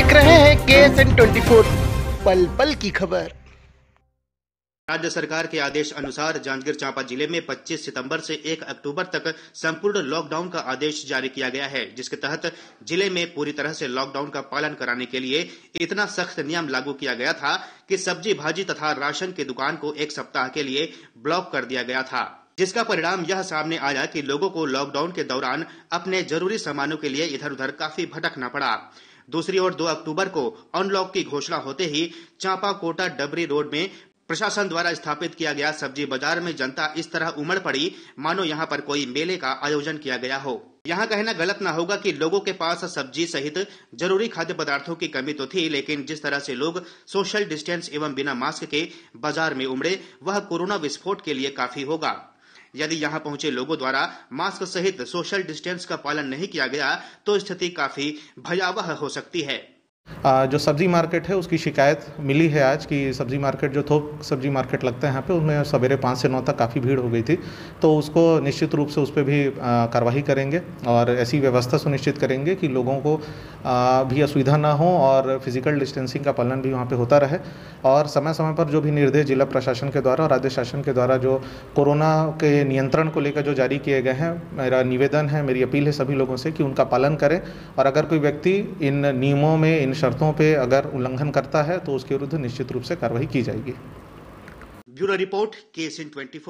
देख रहे हैं के एस एन ट्वेंटी फोर पल पल की खबर राज्य सरकार के आदेश अनुसार जांजगीर चांपा जिले में 25 सितंबर से 1 अक्टूबर तक संपूर्ण लॉकडाउन का आदेश जारी किया गया है जिसके तहत जिले में पूरी तरह से लॉकडाउन का पालन कराने के लिए इतना सख्त नियम लागू किया गया था कि सब्जी भाजी तथा राशन की दुकान को एक सप्ताह के लिए ब्लॉक कर दिया गया था जिसका परिणाम यह सामने आया कि लोगों को लॉकडाउन के दौरान अपने जरूरी सामानों के लिए इधर उधर काफी भटकना पड़ा दूसरी ओर 2 अक्टूबर को अनलॉक की घोषणा होते ही चांपा कोटा डबरी रोड में प्रशासन द्वारा स्थापित किया गया सब्जी बाजार में जनता इस तरह उमड़ पड़ी मानो यहाँ पर कोई मेले का आयोजन किया गया हो यहाँ कहना गलत न होगा कि लोगों के पास सब्जी सहित जरूरी खाद्य पदार्थों की कमी तो थी लेकिन जिस तरह से लोग सोशल डिस्टेंस एवं बिना मास्क के बाजार में उमड़े वह कोरोना विस्फोट के लिए काफी होगा यदि यहां पहुंचे लोगों द्वारा मास्क सहित सोशल डिस्टेंस का पालन नहीं किया गया तो स्थिति काफी भयावह हो सकती है जो सब्ज़ी मार्केट है उसकी शिकायत मिली है आज कि सब्ज़ी मार्केट जो थोक सब्ज़ी मार्केट लगता है यहाँ पे उसमें सवेरे पाँच से नौ तक काफ़ी भीड़ हो गई थी तो उसको निश्चित रूप से उस पर भी कार्रवाई करेंगे और ऐसी व्यवस्था सुनिश्चित करेंगे कि लोगों को भी असुविधा ना हो और फिजिकल डिस्टेंसिंग का पालन भी वहाँ पर होता रहे और समय समय पर जो भी निर्देश जिला प्रशासन के द्वारा और राज्य शासन के द्वारा जो कोरोना के नियंत्रण को लेकर जो जारी किए गए हैं मेरा निवेदन है मेरी अपील है सभी लोगों से कि उनका पालन करें और अगर कोई व्यक्ति इन नियमों में इन इन शर्तों पे अगर उल्लंघन करता है तो उसके विरुद्ध निश्चित रूप से कार्रवाई की जाएगी bureau report case in twenty